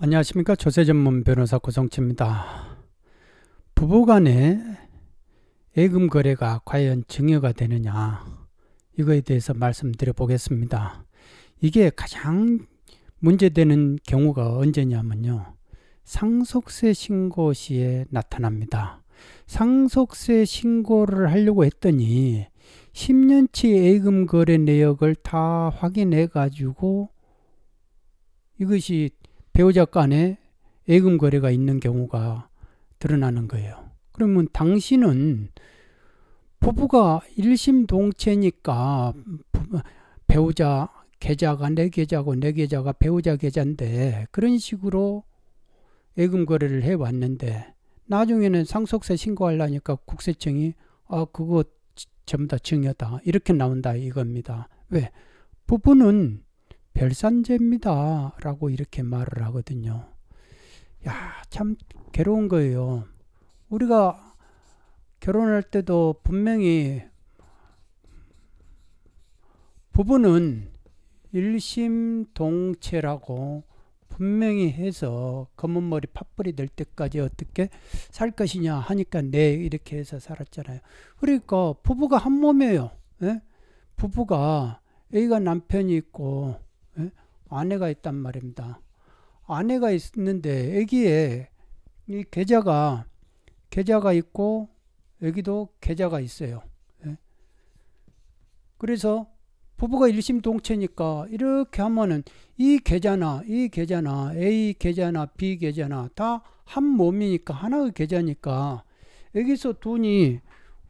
안녕하십니까 조세 전문 변호사 고성치입니다. 부부간의 예금 거래가 과연 증여가 되느냐 이거에 대해서 말씀드려 보겠습니다. 이게 가장 문제되는 경우가 언제냐면요. 상속세 신고 시에 나타납니다. 상속세 신고를 하려고 했더니 10년치 예금 거래 내역을 다 확인해 가지고 이것이 배우자 간에 예금 거래가 있는 경우가 드러나는 거예요. 그러면 당신은 부부가 일심동체니까 배우자 계좌가 내 계좌고 내 계좌가 배우자 계좌인데 그런 식으로 예금 거래를 해 왔는데 나중에는 상속세 신고하려니까 국세청이 아 그거 전부 다 증여다 이렇게 나온다 이겁니다. 왜 부부는 별산제입니다. 라고 이렇게 말을 하거든요. 야, 참 괴로운 거예요. 우리가 결혼할 때도 분명히 부부는 일심동체라고 분명히 해서 검은 머리 팥불이 될 때까지 어떻게 살 것이냐 하니까 네 이렇게 해서 살았잖아요. 그러니까 부부가 한 몸이에요. 예? 부부가 A가 남편이 있고 아내가 있단 말입니다. 아내가 있는데 아기에 이 계좌가 계좌가 있고 여기도 계좌가 있어요. 예. 그래서 부부가 일심동체니까 이렇게 하면은 이 계좌나 이 계좌나 A 계좌나 B 계좌나 다 한 몸이니까 하나의 계좌니까 여기서 돈이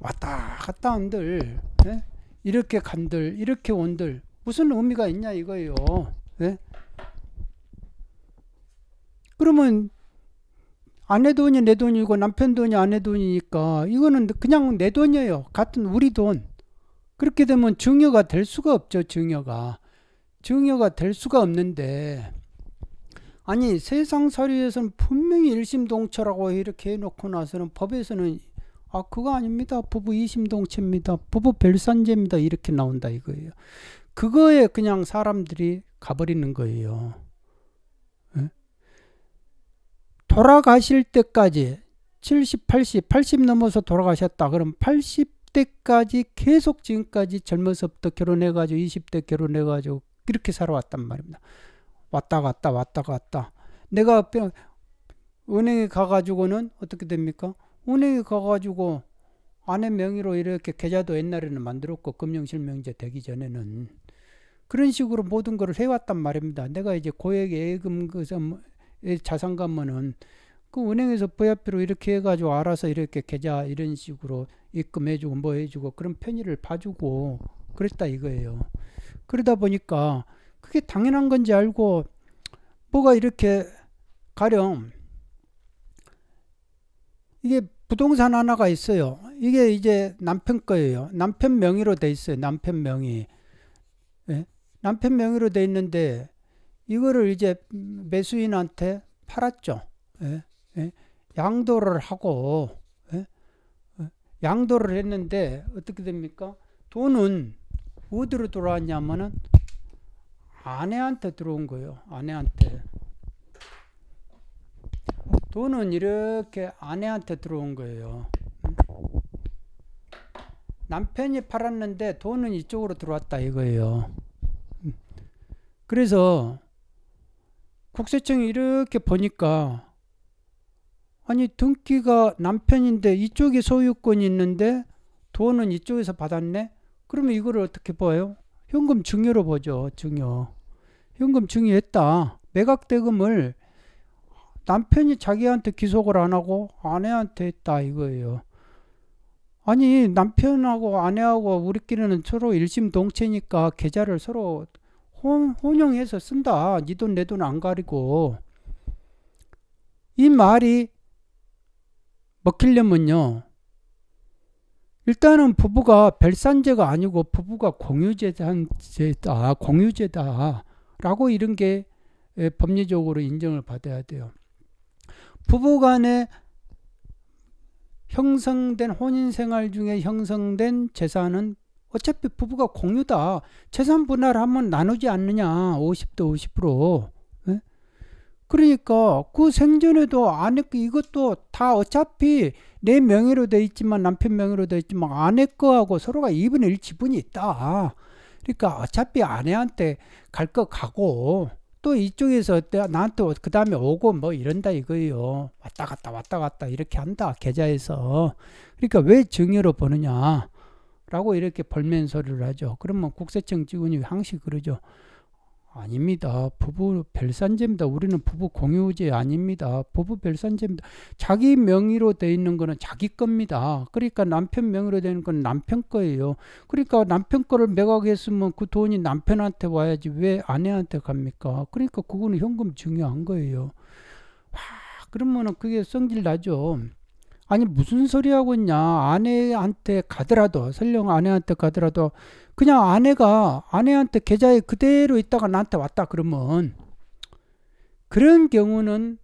왔다 갔다 한들 예? 이렇게 간들 이렇게 온들 무슨 의미가 있냐 이거예요. 네? 그러면 아내 돈이 내 돈이고 남편 돈이 아내 돈이니까 이거는 그냥 내 돈이에요. 같은 우리 돈. 그렇게 되면 증여가 될 수가 없죠. 증여가. 증여가 될 수가 없는데 아니 세상 사리에서는 분명히 일심동체라고 이렇게 해놓고 나서는 법에서는 아 그거 아닙니다. 부부 이심동체입니다. 부부 별산제입니다. 이렇게 나온다 이거예요. 그거에 그냥 사람들이 가버리는 거예요. 예? 돌아가실 때까지 70, 80, 80 넘어서 돌아가셨다. 그럼 80대까지 계속 지금까지 젊어서부터 결혼해가지고 20대 결혼해가지고 이렇게 살아왔단 말입니다. 왔다 갔다 왔다 갔다. 내가 은행에 가가지고는 어떻게 됩니까? 은행에 가가지고 아내 명의로 이렇게 계좌도 옛날에는 만들었고 금융실명제 되기 전에는 그런 식으로 모든 걸 해왔단 말입니다. 내가 이제 고액 예금 그 예, 자산감면은 그 은행에서 부야비로 이렇게 해가지고 알아서 이렇게 계좌 이런 식으로 입금해주고 뭐 해주고 그런 편의를 봐주고 그랬다 이거예요. 그러다 보니까 그게 당연한 건지 알고 뭐가 이렇게 가령 이게 부동산 하나가 있어요. 이게 이제 남편 거예요. 남편 명의로 돼 있어요. 남편 명의. 예? 남편 명의로 돼 있는데 이거를 이제 매수인한테 팔았죠. 예, 예. 양도를 하고 예? 예. 양도를 했는데 어떻게 됩니까? 돈은 어디로 돌아왔냐면은 아내한테 들어온 거예요. 아내한테. 돈은 이렇게 아내한테 들어온 거예요. 남편이 팔았는데 돈은 이쪽으로 들어왔다 이거예요. 그래서 국세청이 이렇게 보니까 아니 등기가 남편인데 이쪽에 소유권이 있는데 돈은 이쪽에서 받았네. 그러면 이거를 어떻게 봐요? 현금 증여로 보죠. 증여. 현금 증여했다. 매각 대금을 남편이 자기한테 기속을 안 하고 아내한테 했다 이거예요. 아니 남편하고 아내하고 우리끼리는 서로 일심동체니까 계좌를 서로 혼용해서 쓴다. 니돈내 돈 안 가리고 이 말이 먹히려면요. 일단은 부부가 별산제가 아니고 부부가 공유재산제다, 아, 공유재다라고 이런 게 예, 법리적으로 인정을 받아야 돼요. 부부간에 형성된 혼인 생활 중에 형성된 재산은 어차피 부부가 공유다. 재산 분할을 하면 나누지 않느냐. 50 대 50%. 예? 그러니까 그 생전에도 아내 이것도 다 어차피 내 명의로 돼 있지만 남편 명의로 돼 있지만 아내 거하고 서로가 2분의 1 지분이 있다. 그러니까 어차피 아내한테 갈 거 가고 또 이쪽에서 나한테 그 다음에 오고 뭐 이런다 이거예요. 왔다 갔다 왔다 갔다 이렇게 한다. 계좌에서. 그러니까 왜 증여로 보느냐. 라고 이렇게 벌면 소리를 하죠. 그러면 국세청 직원이 항시 그러죠. 아닙니다. 부부 별산제입니다. 우리는 부부 공유제 아닙니다. 부부 별산제입니다. 자기 명의로 돼 있는 거는 자기 겁니다. 그러니까 남편 명의로 되는 건 남편 거예요. 그러니까 남편 거를 매각했으면 그 돈이 남편한테 와야지 왜 아내한테 갑니까? 그러니까 그거는 현금 중요한 거예요. 와, 그러면은 그게 성질 나죠. 아니 무슨 소리 하고 있냐 아내한테 가더라도 설령 아내한테 가더라도 그냥 아내가 아내한테 계좌에 그대로 있다가 나한테 왔다 그러면 그런 경우는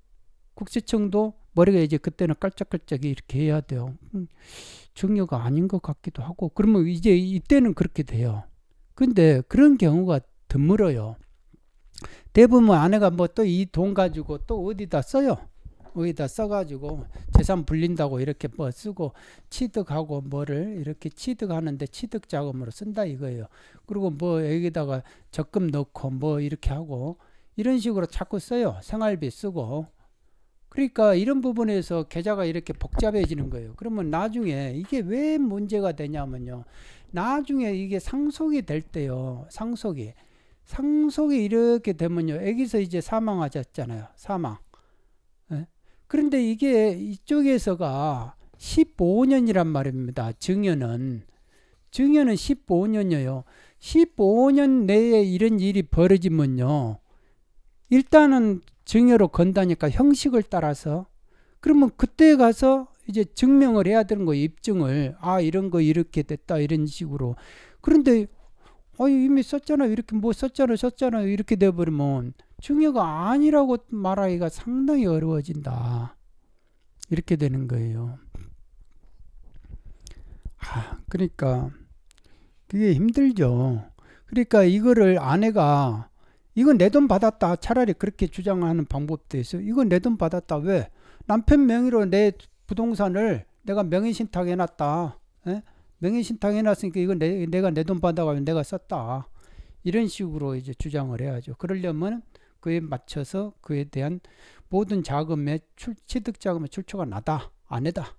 국세청도 머리가 이제 그때는 깔짝깔짝 이렇게 해야 돼요 증여가 음, 아닌 것 같기도 하고 그러면 이제 이때는 그렇게 돼요 근데 그런 경우가 드물어요 대부분 아내가 뭐 또 이 돈 가지고 또 어디다 써요 여기다 써가지고 재산 불린다고 이렇게 뭐 쓰고 취득하고 뭐를 이렇게 취득하는데 취득 자금으로 쓴다 이거예요. 그리고 뭐 여기다가 적금 넣고 뭐 이렇게 하고 이런 식으로 자꾸 써요. 생활비 쓰고. 그러니까 이런 부분에서 계좌가 이렇게 복잡해지는 거예요. 그러면 나중에 이게 왜 문제가 되냐면요. 나중에 이게 상속이 될 때요. 상속이. 상속이 이렇게 되면요. 여기서 이제 사망하셨잖아요. 사망. 그런데 이게 이쪽에서가 15년이란 말입니다. 증여는. 증여는 15년이에요. 15년 내에 이런 일이 벌어지면요. 일단은 증여로 건다니까 형식을 따라서 그러면 그때 가서 이제 증명을 해야 되는 거예요. 입증을. 아, 이런 거 이렇게 됐다. 이런 식으로. 그런데 아 이미 썼잖아. 이렇게 뭐 썼잖아. 썼잖아. 이렇게 돼버리면 중요가 아니라고 말하기가 상당히 어려워진다. 이렇게 되는 거예요. 아, 그러니까 그게 힘들죠. 그러니까 이거를 아내가 이건 내 돈 받았다. 차라리 그렇게 주장하는 방법도 있어요. 이건 내 돈 받았다. 왜? 남편 명의로 내 부동산을 내가 명의 신탁해 놨다. 에? 예? 명의 신탁해 놨으니까 이건 내, 내가 내 돈 받아가지고 내가 썼다. 이런 식으로 이제 주장을 해야죠. 그러려면 그에 맞춰서 그에 대한 모든 자금의 출, 취득 자금의 출처가 나다 아내다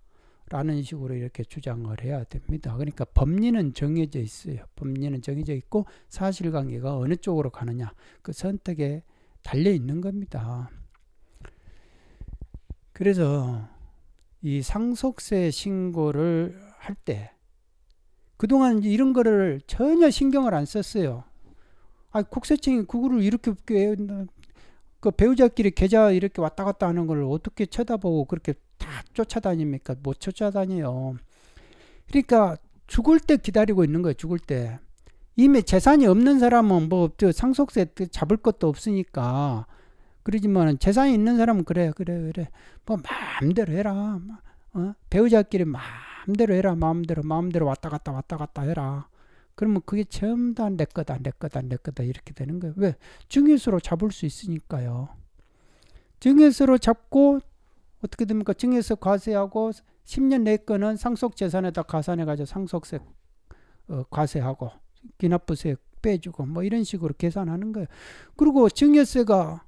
라는 식으로 이렇게 주장을 해야 됩니다. 그러니까 법리는 정해져 있어요. 법리는 정해져 있고 사실관계가 어느 쪽으로 가느냐 그 선택에 달려 있는 겁니다. 그래서 이 상속세 신고를 할 때 그동안 이런 거를 전혀 신경을 안 썼어요. 아, 국세청이 그거를 이렇게 그 배우자끼리 계좌 이렇게 왔다 갔다 하는 걸 어떻게 쳐다보고 그렇게 다 쫓아다닙니까? 못 뭐 쫓아다녀요. 그러니까 죽을 때 기다리고 있는 거예요. 죽을 때. 이미 재산이 없는 사람은 뭐 상속세 잡을 것도 없으니까 그러지만 재산이 있는 사람은 그래 그래 그래 뭐 마음대로 해라 어? 배우자끼리 마음대로 해라 마음대로 마음대로 왔다 갔다 왔다 갔다 해라 그러면 뭐 그게 전부 다 내 거다, 내 거다, 내 거다 이렇게 되는 거예요. 왜? 증여수로 잡을 수 있으니까요. 증여수로 잡고 어떻게 됩니까? 증여수 과세하고 10년 내 거는 상속 재산에다 가산해 가지고 상속세 어, 과세하고 기납부세 빼주고 뭐 이런 식으로 계산하는 거예요. 그리고 증여세가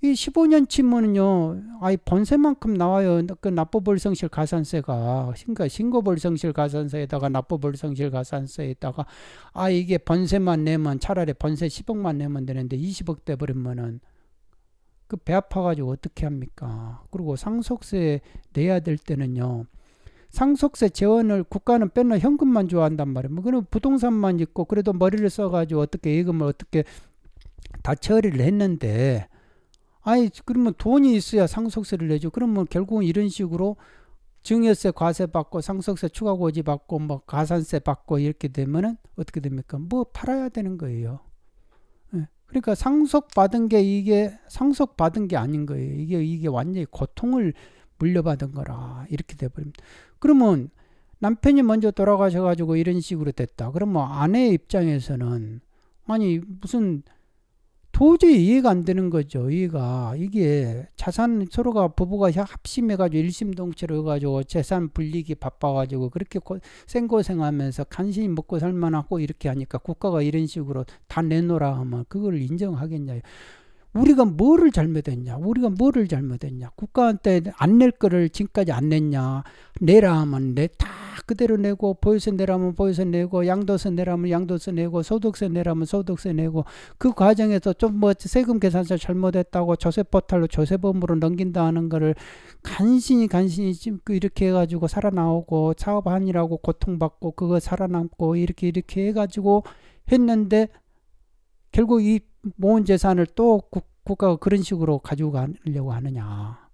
이 15년 치면은요, 아이 본세만큼 나와요. 그 납부벌성실 가산세가. 그러니까 신고벌성실 가산세에다가 납부벌성실 가산세에다가 아 이게 본세만 내면 차라리 본세 10억만 내면 되는데 20억 돼 버리면은 그 배 아파가지고 어떻게 합니까? 그리고 상속세 내야 될 때는요. 상속세 재원을 국가는 뺀나 현금만 좋아한단 말이에요. 뭐 그럼 부동산만 있고 그래도 머리를 써가지고 어떻게 예금을 어떻게 다 처리를 했는데 아니 그러면 돈이 있어야 상속세를 내죠. 그러면 결국은 이런 식으로 증여세 과세 받고 상속세 추가 고지 받고 뭐 가산세 받고 이렇게 되면은 어떻게 됩니까? 뭐 팔아야 되는 거예요. 예. 그러니까 상속 받은 게 이게 상속 받은 게 아닌 거예요. 이게 이게 완전히 고통을 물려받은 거라 이렇게 돼 버립니다. 그러면 남편이 먼저 돌아가셔 가지고 이런 식으로 됐다. 그러면 아내의 입장에서는 아니 무슨 도저히 이해가 안 되는 거죠. 이해가 이게 자산 서로가 부부가 합심해가지고 일심동체로 해가지고 재산 불리기 바빠가지고 그렇게 고, 생고생하면서 간신히 먹고 살만하고 이렇게 하니까 국가가 이런 식으로 다 내놓으라 하면 그걸 인정하겠냐. 우리가 뭐를 잘못했냐? 우리가 뭐를 잘못했냐? 국가한테 안 낼 거를 지금까지 안 냈냐? 내라 하면 내다 그대로 내고 보유세 내라면 보유세 내고 양도세 내라면 양도세 내고 소득세 내라면 소득세 내고 그 과정에서 좀 뭐 세금 계산서 잘못했다고 조세 포탈로 조세범으로 넘긴다 하는 거를 간신히 간신히 이렇게 해가지고 살아나오고 사업한이라고 고통받고 그거 살아남고 이렇게 이렇게 해가지고 했는데 결국 이 모은 재산을 또 국, 가가 그런 식으로 가지고 가려고 하느냐.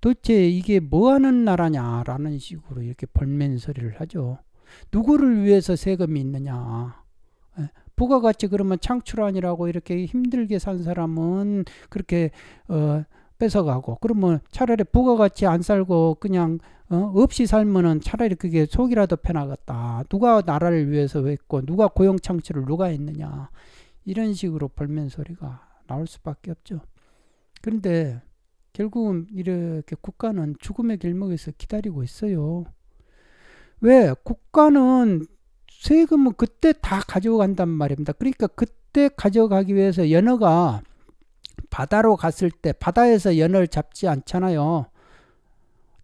도대체 이게 뭐 하는 나라냐라는 식으로 이렇게 벌면소리를 하죠. 누구를 위해서 세금이 있느냐. 예, 부가가치 그러면 창출안이라고 이렇게 힘들게 산 사람은 그렇게 어, 뺏어가고 그러면 차라리 부가가치 안 살고 그냥 어, 없이 살면은 차라리 그게 속이라도 편하겠다. 누가 나라를 위해서 했고 누가 고용 창출을 누가 했느냐 이런 식으로 벌면 소리가 나올 수밖에 없죠. 그런데 결국은 이렇게 국가는 죽음의 길목에서 기다리고 있어요. 왜? 국가는 세금은 그때 다 가져간단 말입니다. 그러니까 그때 가져가기 위해서 연어가 바다로 갔을 때 바다에서 연어를 잡지 않잖아요.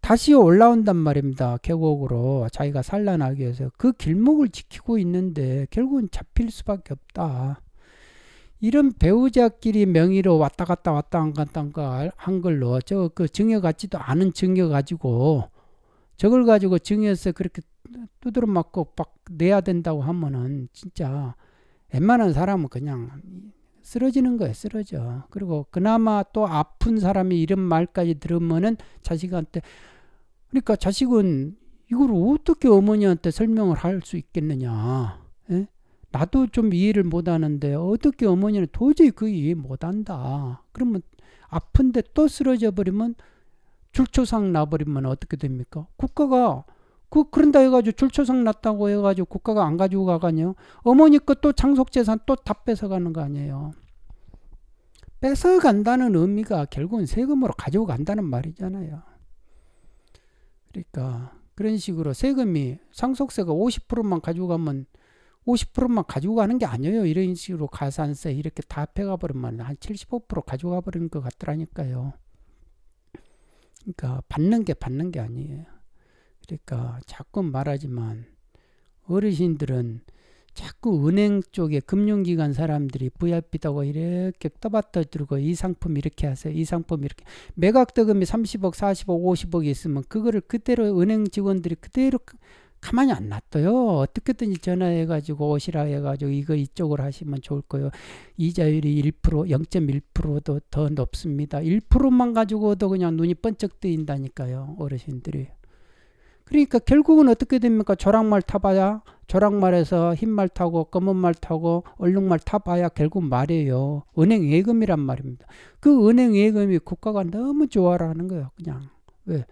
다시 올라온단 말입니다. 계곡으로 자기가 산란하기 위해서 그 길목을 지키고 있는데 결국은 잡힐 수밖에 없다. 이런 배우자끼리 명의로 왔다 갔다 왔다 안 갔다 한 걸로 저 그 증여 같지도 않은 증여 가지고 저걸 가지고 증여해서 그렇게 두드러 맞고 막 내야 된다고 하면은 진짜 웬만한 사람은 그냥 쓰러지는 거예요 쓰러져 그리고 그나마 또 아픈 사람이 이런 말까지 들으면은 자식한테 그러니까 자식은 이걸 어떻게 어머니한테 설명을 할 수 있겠느냐 에? 예? 나도 좀 이해를 못 하는데 어떻게 어머니는 도저히 그 이해 못 한다. 그러면 아픈데 또 쓰러져 버리면 출초상 나버리면 어떻게 됩니까? 국가가 그 그런다 해가지고 출초상 났다고 해가지고 국가가 안 가지고 가가요 어머니 것또 상속재산 또 다 뺏어가는 거 아니에요. 뺏어간다는 의미가 결국은 세금으로 가지고 간다는 말이잖아요. 그러니까 그런 식으로 세금이 상속세가 50%만 가지고 가면 50%만 가지고 가는 게 아니에요. 이런 식으로 가산세 이렇게 다 빼가 버리면 한75% 가져가 버리는 것 같더라니까요. 그러니까 받는 게 받는 게 아니에요. 그러니까 자꾸 말하지만 어르신들은 자꾸 은행 쪽에 금융기관 사람들이 VIP다고 이렇게 떠받쳐 들고 이 상품 이렇게 하세요. 이 상품 이렇게. 매각대금이 30억, 40억, 50억이 있으면 그거를 그대로 은행 직원들이 그대로 그 가만히 안 놔둬요. 어떻게든지 전화해가지고 오시라 해가지고 이거 이쪽으로 하시면 좋을 거예요. 이자율이 1% 0.1%도 더 높습니다. 1%만 가지고도 그냥 눈이 번쩍 뜨인다니까요. 어르신들이. 그러니까 결국은 어떻게 됩니까? 조랑말 타봐야 조랑말에서 흰말 타고 검은말 타고 얼룩말 타봐야 결국 말이에요. 은행 예금이란 말입니다. 그 은행 예금이 국가가 너무 좋아라는 거예요. 그냥 왜?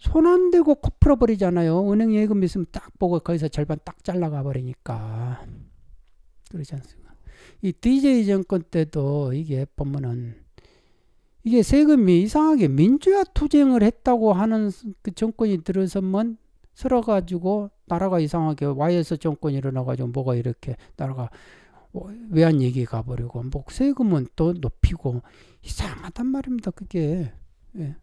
손안 대고 코 풀어버리잖아요. 은행 예금 있으면 딱 보고 거기서 절반 딱 잘라가 버리니까. 그러지 않습니까? 이 DJ 정권 때도 이게 보면은 이게 세금이 이상하게 민주화 투쟁을 했다고 하는 그 정권이 들어서면 서러가지고 나라가 이상하게 와이어스 정권이 일어나가지고 뭐가 이렇게 나라가 어, 외환 얘기 가버리고 뭐 세금은 또 높이고 이상하단 말입니다. 그게 예.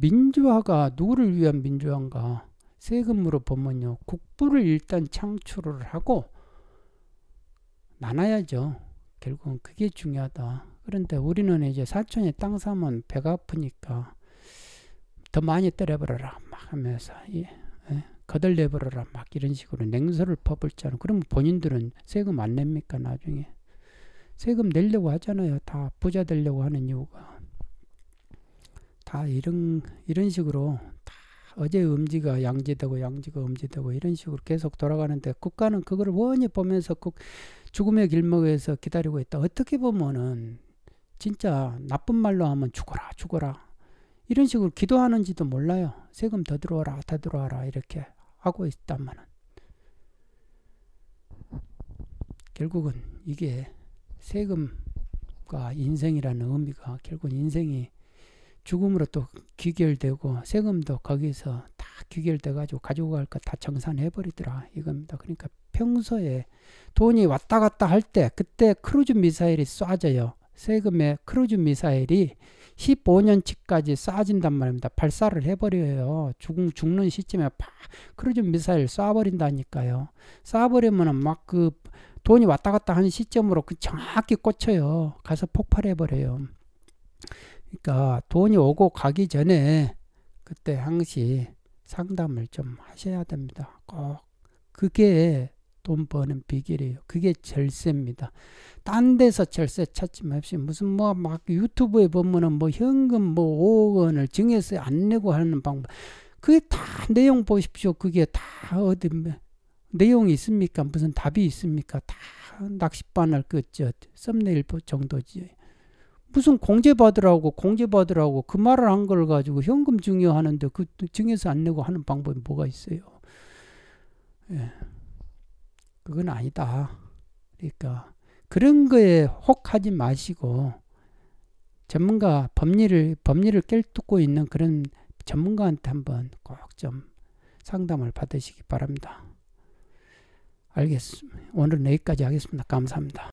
민주화가 누구를 위한 민주화인가? 세금으로 보면요. 국부를 일단 창출을 하고 나눠야죠. 결국은 그게 중요하다. 그런데 우리는 이제 사촌에 땅 사면 배가 아프니까 더 많이 때려버려라 막 하면서 예, 예, 거덜내버려라 막 이런 식으로 냉소를 퍼붓잖아요 그럼 본인들은 세금 안 냅니까 나중에 세금 내려고 하잖아요 다 부자 되려고 하는 이유가 다 아, 이런 이런 식으로 다 어제 음지가 양지되고 양지가 음지되고 이런 식으로 계속 돌아가는데 국가는 그걸 원히 보면서 꼭 죽음의 길목에서 기다리고 있다. 어떻게 보면은 진짜 나쁜 말로 하면 죽어라 죽어라 이런 식으로 기도하는지도 몰라요. 세금 더 들어와라 더 들어와라 이렇게 하고 있단말은 결국은 이게 세금과 인생이라는 의미가 결국 인생이 죽음으로 또 귀결되고 세금도 거기서 다 귀결돼 가지고 가지고갈 거 다 정산해 버리더라 이겁니다. 그러니까 평소에 돈이 왔다 갔다 할 때 그때 크루즈 미사일이 쏴져요. 세금에 크루즈 미사일이 15년치까지 쏴진단 말입니다. 발사를 해버려요. 죽, 죽는 시점에 팍 크루즈 미사일 쏴버린다니까요. 쏴버리면은 막 그 돈이 왔다 갔다 하는 시점으로 그 정확히 꽂혀요. 가서 폭발해버려요. 그러니까 돈이 오고 가기 전에 그때 항시 상담을 좀 하셔야 됩니다. 꼭 그게 돈 버는 비결이에요. 그게 절세입니다. 딴 데서 절세 찾지 마십시오. 무슨 뭐 막 유튜브에 보면은 뭐 현금 뭐 5억 원을 증여세 안 내고 하는 방법. 그게 다 내용 보십시오. 그게 다 어디 뭐 내용이 있습니까? 무슨 답이 있습니까? 다 낚싯바늘 끝저 썸네일 정도지. 무슨 공제받으라고 공제받으라고 그 말을 한 걸 가지고 현금 증여하는데 그 증여서 안 내고 하는 방법이 뭐가 있어요? 예. 그건 아니다. 그러니까 그런 거에 혹하지 마시고 전문가 법리를 법리를 깰뚫고 있는 그런 전문가한테 한번 꼭 좀 상담을 받으시기 바랍니다. 알겠습니다. 오늘은 여기까지 하겠습니다. 감사합니다.